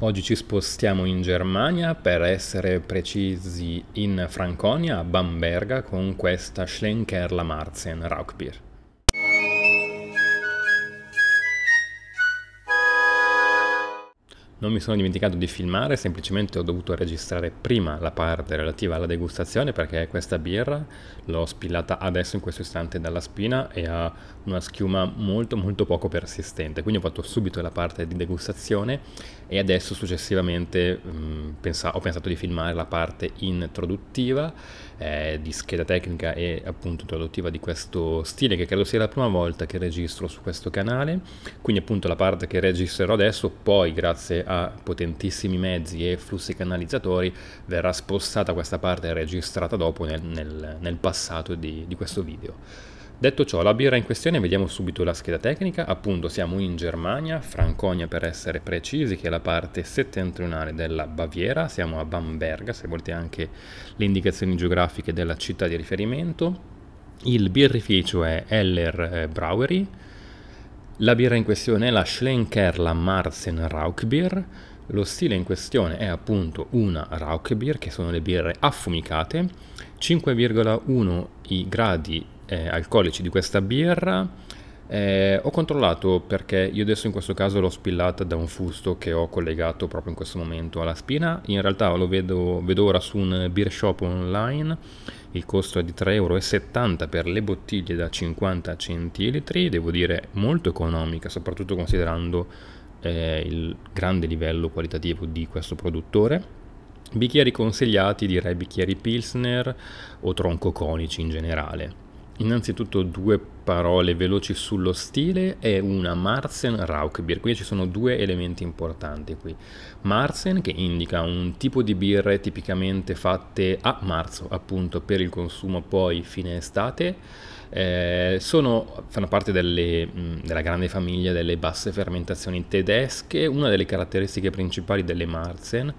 Oggi ci spostiamo in Germania, per essere precisi in Franconia, a Bamberga, con questa Schlenkerla Marzen Rauchbier. Non mi sono dimenticato di filmare, semplicemente ho dovuto registrare prima la parte relativa alla degustazione perché questa birra l'ho spillata adesso in questo istante dalla spina e ha una schiuma molto molto poco persistente, quindi ho fatto subito la parte di degustazione e adesso successivamente mh, mm, pensa ho pensato di filmare la parte introduttiva eh, di scheda tecnica e appunto introduttiva di questo stile che credo sia la prima volta che registro su questo canale, quindi appunto la parte che registrerò adesso poi grazie a potentissimi mezzi e flussi canalizzatori verrà spostata questa parte registrata dopo nel, nel, nel passato di, di questo video. Detto ciò, la birra in questione, vediamo subito la scheda tecnica, appunto siamo in Germania, Franconia per essere precisi, che è la parte settentrionale della Baviera, siamo a Bamberga, se volete anche le indicazioni geografiche della città di riferimento. Il birrificio è Eller eh, Brauery, la birra in questione è la Schlenkerla Marsen Rauchbier. Lo stile in questione è appunto una Rauchbier, che sono le birre affumicate. 5,1 i gradi eh, alcolici di questa birra eh, ho controllato perché io adesso in questo caso l'ho spillata da un fusto che ho collegato proprio in questo momento alla spina. In realtà lo vedo, vedo ora su un beer shop online, il costo è di 3,70 euro per le bottiglie da 50 centilitri, devo dire molto economica, soprattutto considerando eh, il grande livello qualitativo di questo produttore. Bicchieri consigliati direi bicchieri Pilsner o troncoconici in generale. Innanzitutto due parole veloci sullo stile è una Marzen Raukbier. quindi ci sono due elementi importanti qui. Marzen che indica un tipo di birre tipicamente fatte a marzo, appunto per il consumo poi fine estate. Eh, sono, fanno parte delle, della grande famiglia delle basse fermentazioni tedesche. Una delle caratteristiche principali delle Marzen,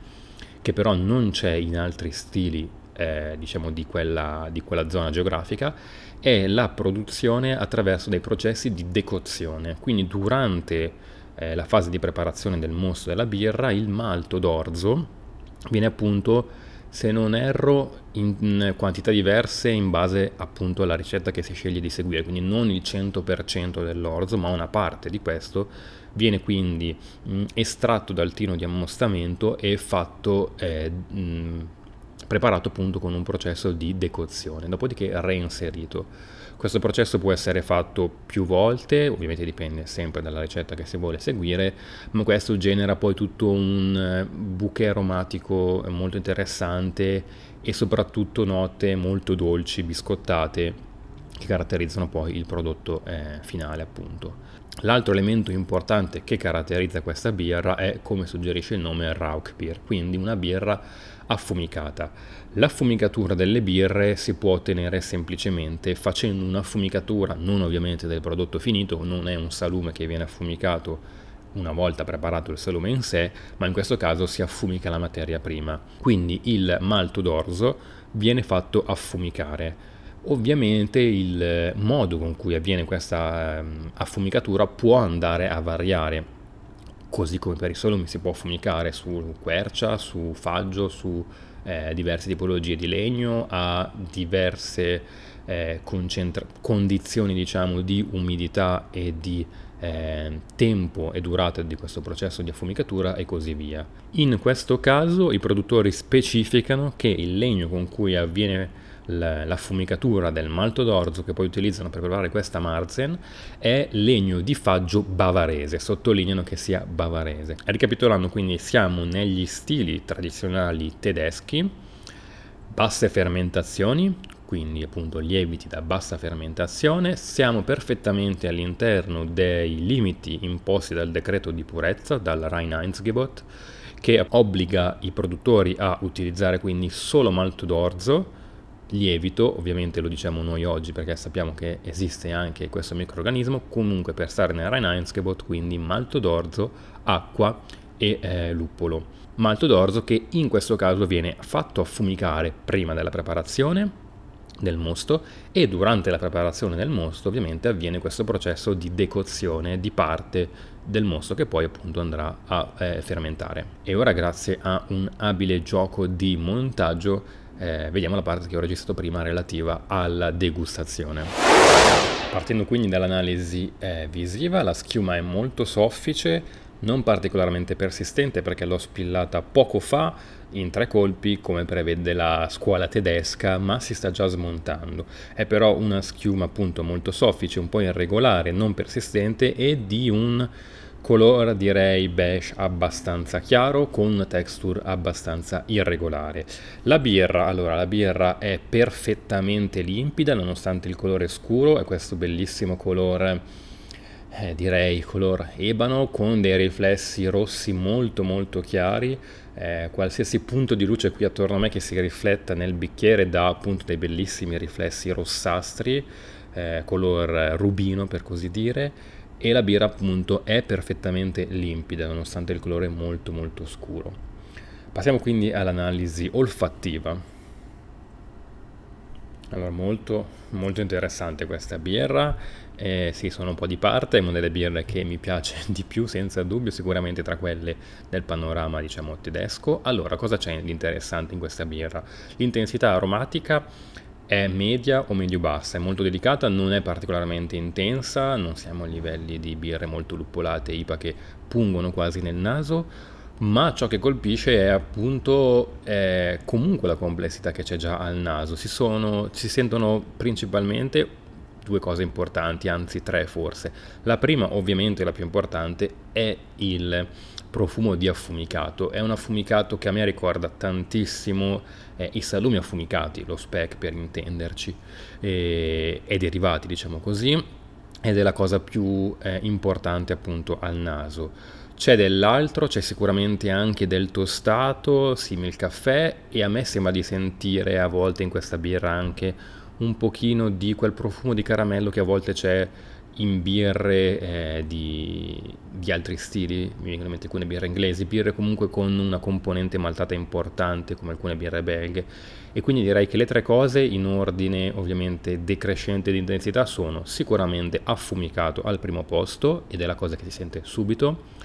che però non c'è in altri stili eh, diciamo di, quella, di quella zona geografica è la produzione attraverso dei processi di decozione. Quindi durante eh, la fase di preparazione del mosto della birra il malto d'orzo viene appunto se non erro in quantità diverse in base appunto alla ricetta che si sceglie di seguire, quindi non il 100% dell'orzo, ma una parte di questo viene quindi mh, mm, estratto dal tino di ammostamento e fatto eh, mh, mm, preparato appunto con un processo di decozione, dopodiché reinserito. Questo processo può essere fatto più volte, ovviamente dipende sempre dalla ricetta che si vuole seguire, ma questo genera poi tutto un eh, bouquet aromatico molto interessante e soprattutto note molto dolci, biscottate, che caratterizzano poi il prodotto eh, finale appunto. L'altro elemento importante che caratterizza questa birra è, come suggerisce il nome, Raukbier, quindi una birra affumicata. L'affumicatura delle birre si può ottenere semplicemente facendo un'affumicatura, non ovviamente del prodotto finito, non è un salume che viene affumicato una volta preparato il salume in sé, ma in questo caso si affumica la materia prima. Quindi il malto d'orzo viene fatto affumicare Ovviamente il eh, modo con cui avviene questa ehm, affumicatura può andare a variare così come per i solumi si può affumicare su quercia, su faggio, su eh, diverse tipologie di legno, a diverse eh, concentra- condizioni diciamo, di umidità e di eh, tempo e durata di questo processo di affumicatura e così via. In questo caso i produttori specificano che il legno con cui avviene l'affumicatura del malto d'orzo che poi utilizzano per preparare questa Marzen è legno di faggio bavarese, sottolineano che sia bavarese. Ricapitolando quindi siamo negli stili tradizionali tedeschi, basse fermentazioni, quindi appunto lieviti da bassa fermentazione, siamo perfettamente all'interno dei limiti imposti dal decreto di purezza, dal rhein einz che obbliga i produttori a utilizzare quindi solo malto d'orzo lievito, ovviamente lo diciamo noi oggi perché sappiamo che esiste anche questo microorganismo, comunque per stare nel nella Reinheinskebot, quindi malto d'orzo, acqua e eh, luppolo. Malto d'orzo che in questo caso viene fatto affumicare prima della preparazione del mosto e durante la preparazione del mosto ovviamente avviene questo processo di decozione di parte del mosto che poi appunto andrà a eh, fermentare. E ora grazie a un abile gioco di montaggio eh, vediamo la parte che ho registrato prima relativa alla degustazione. Partendo quindi dall'analisi eh, visiva, la schiuma è molto soffice, non particolarmente persistente perché l'ho spillata poco fa in tre colpi come prevede la scuola tedesca ma si sta già smontando è però una schiuma appunto molto soffice un po' irregolare non persistente e di un color direi beige abbastanza chiaro con texture abbastanza irregolare. La birra, allora la birra è perfettamente limpida nonostante il colore scuro, è questo bellissimo colore eh, direi color ebano con dei riflessi rossi molto molto chiari eh, qualsiasi punto di luce qui attorno a me che si rifletta nel bicchiere dà appunto dei bellissimi riflessi rossastri eh, color rubino per così dire e la birra appunto è perfettamente limpida nonostante il colore molto molto scuro. Passiamo quindi all'analisi olfattiva. Allora, molto, molto interessante questa birra, eh, sì sono un po' di parte, è una delle birre che mi piace di più senza dubbio, sicuramente tra quelle del panorama diciamo tedesco. Allora, cosa c'è di interessante in questa birra? L'intensità aromatica è media o medio bassa, è molto delicata, non è particolarmente intensa, non siamo a livelli di birre molto luppolate, IPA che pungono quasi nel naso, ma ciò che colpisce è appunto eh, comunque la complessità che c'è già al naso. Si, sono, si sentono principalmente due cose importanti, anzi tre forse. La prima ovviamente la più importante è il profumo di affumicato. È un affumicato che a me ricorda tantissimo eh, i salumi affumicati, lo spec per intenderci, e, e derivati diciamo così ed è la cosa più eh, importante appunto al naso. C'è dell'altro, c'è sicuramente anche del tostato, simile caffè e a me sembra di sentire a volte in questa birra anche un pochino di quel profumo di caramello che a volte c'è in birre eh, di, di, altri stili, mi vengono in mente alcune birre inglesi, birre comunque con una componente maltata importante come alcune birre belghe e quindi direi che le tre cose in ordine ovviamente decrescente di intensità sono sicuramente affumicato al primo posto ed è la cosa che si sente subito,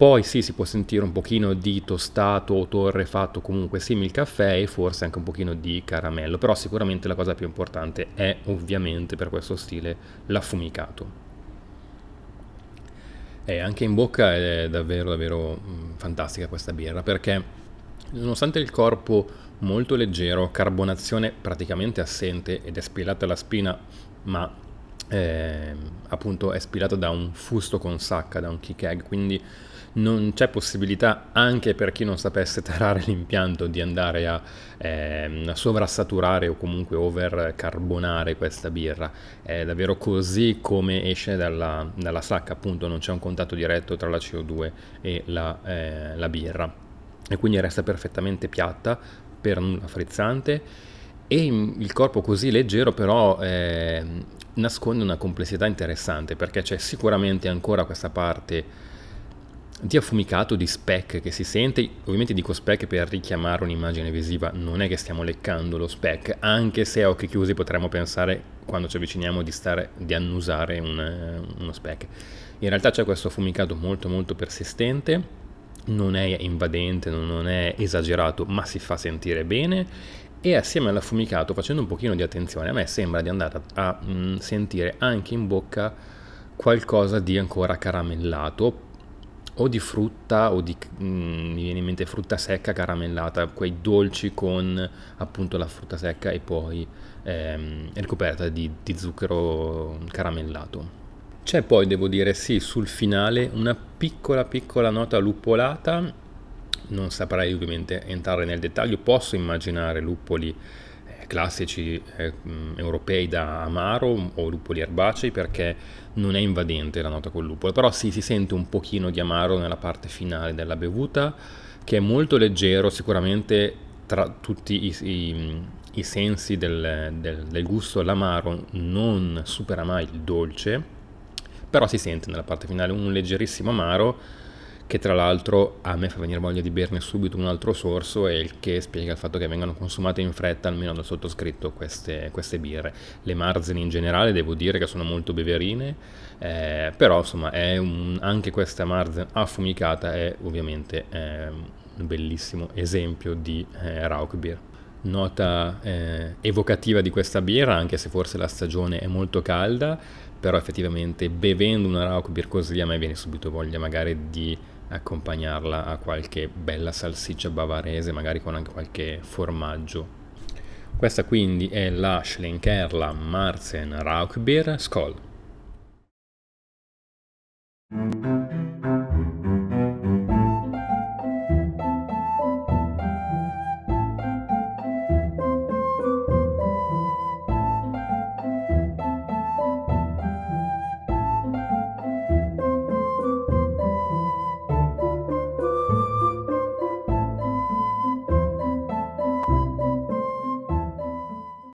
poi sì, si può sentire un pochino di tostato o torre fatto comunque simil caffè e forse anche un pochino di caramello, però sicuramente la cosa più importante è ovviamente per questo stile l'affumicato. E anche in bocca è davvero davvero mm, fantastica questa birra perché nonostante il corpo molto leggero, carbonazione praticamente assente ed è spilata la spina, ma eh, appunto è spilata da un fusto con sacca, da un kick egg, quindi non c'è possibilità anche per chi non sapesse tarare l'impianto di andare a eh, sovrassaturare o comunque overcarbonare questa birra. È davvero così come esce dalla, dalla sacca, appunto non c'è un contatto diretto tra la CO2 e la, eh, la birra. E quindi resta perfettamente piatta, per nulla frizzante e il corpo così leggero però eh, nasconde una complessità interessante perché c'è sicuramente ancora questa parte affumicato di spec che si sente, ovviamente dico spec per richiamare un'immagine visiva, non è che stiamo leccando lo spec, anche se a occhi chiusi potremmo pensare quando ci avviciniamo di, stare, di annusare un, eh, uno spec. In realtà c'è questo affumicato molto molto persistente, non è invadente, non è esagerato, ma si fa sentire bene e assieme all'affumicato, facendo un pochino di attenzione, a me sembra di andare a, a mh, mm, sentire anche in bocca qualcosa di ancora caramellato, o di frutta o di, mh, mm, mi viene in mente frutta secca caramellata, quei dolci con appunto la frutta secca e poi ehm, ricoperta di, di zucchero caramellato. C'è poi, devo dire, sì, sul finale una piccola piccola nota luppolata, non saprei ovviamente entrare nel dettaglio, posso immaginare luppoli classici eh, mm, europei da amaro o lupoli erbacei perché non è invadente la nota col lupolo, però sì, si sente un pochino di amaro nella parte finale della bevuta che è molto leggero sicuramente tra tutti i, i, i sensi del, del, del gusto l'amaro non supera mai il dolce, però si sente nella parte finale un leggerissimo amaro che tra l'altro a me fa venire voglia di berne subito un altro sorso e il che spiega il fatto che vengano consumate in fretta, almeno dal sottoscritto, queste, queste birre. Le Marzen in generale devo dire che sono molto beverine, eh, però insomma un, anche questa Marzen affumicata è ovviamente eh, un bellissimo esempio di eh, Raukbeer nota eh, evocativa di questa birra, anche se forse la stagione è molto calda, però effettivamente bevendo una Rauch Beer così a me viene subito voglia magari di accompagnarla a qualche bella salsiccia bavarese, magari con anche qualche formaggio. Questa quindi è la Schlenkerla Marzen Rauchbier Skoll.